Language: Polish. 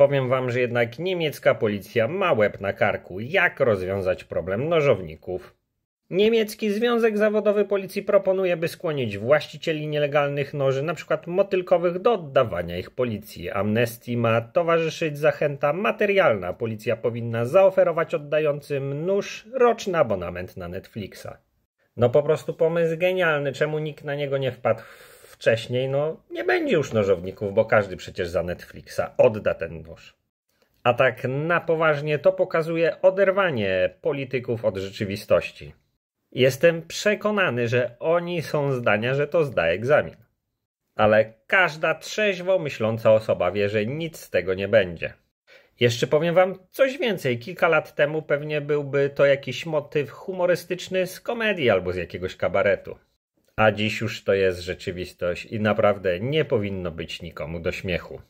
Powiem wam, że jednak niemiecka policja ma łeb na karku, jak rozwiązać problem nożowników. Niemiecki Związek Zawodowy Policji proponuje, by skłonić właścicieli nielegalnych noży, np. motylkowych, do oddawania ich policji. Amnestii ma towarzyszyć zachęta materialna. Policja powinna zaoferować oddającym nóż roczny abonament na Netflixa. No po prostu pomysł genialny, czemu nikt na niego nie wpadł wcześniej, no nie będzie już nożowników, bo każdy przecież za Netflixa odda ten nóż. A tak na poważnie to pokazuje oderwanie polityków od rzeczywistości. Jestem przekonany, że oni są zdania, że to zda egzamin. Ale każda trzeźwo myśląca osoba wie, że nic z tego nie będzie. Jeszcze powiem wam coś więcej. Kilka lat temu pewnie byłby to jakiś motyw humorystyczny z komedii albo z jakiegoś kabaretu a dziś już to jest rzeczywistość i naprawdę nie powinno być nikomu do śmiechu.